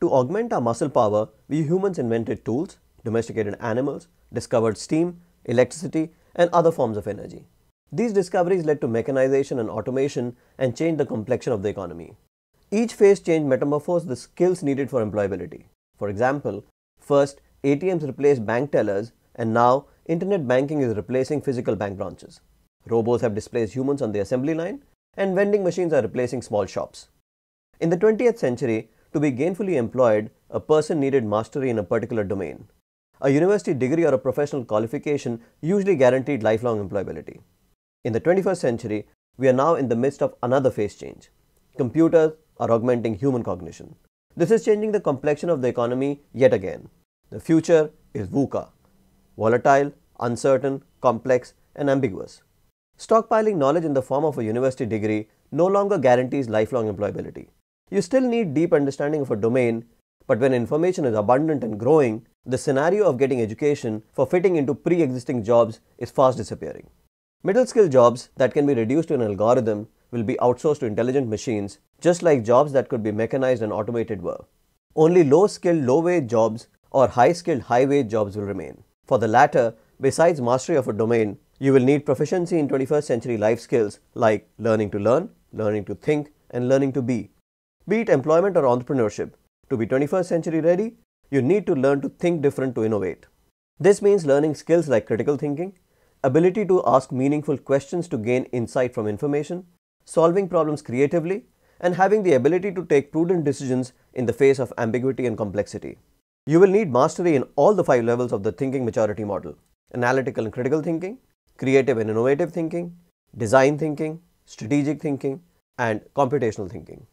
To augment our muscle power, we humans invented tools, domesticated animals, discovered steam, electricity, and other forms of energy. These discoveries led to mechanization and automation and changed the complexion of the economy. Each phase change metamorphosed the skills needed for employability. For example, first ATMs replaced bank tellers and now internet banking is replacing physical bank branches. Robots have displaced humans on the assembly line and vending machines are replacing small shops. In the 20th century, to be gainfully employed, a person needed mastery in a particular domain. A university degree or a professional qualification usually guaranteed lifelong employability. In the 21st century, we are now in the midst of another phase change. Computers are augmenting human cognition. This is changing the complexion of the economy yet again. The future is VUCA volatile, uncertain, complex, and ambiguous. Stockpiling knowledge in the form of a university degree no longer guarantees lifelong employability. You still need deep understanding of a domain, but when information is abundant and growing, the scenario of getting education for fitting into pre existing jobs is fast disappearing. Middle skill jobs that can be reduced to an algorithm will be outsourced to intelligent machines, just like jobs that could be mechanized and automated were. Only low skilled, low wage jobs or high skilled, high wage jobs will remain. For the latter, besides mastery of a domain, you will need proficiency in 21st century life skills like learning to learn, learning to think, and learning to be be it employment or entrepreneurship. To be 21st century ready, you need to learn to think different to innovate. This means learning skills like critical thinking, ability to ask meaningful questions to gain insight from information, solving problems creatively, and having the ability to take prudent decisions in the face of ambiguity and complexity. You will need mastery in all the five levels of the thinking maturity model analytical and critical thinking, creative and innovative thinking, design thinking, strategic thinking, and computational thinking.